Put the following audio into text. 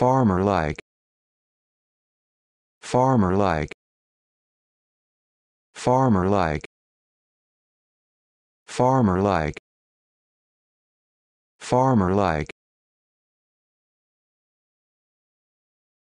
farmer-like farmer-like farmer-like farmer-like farmer-like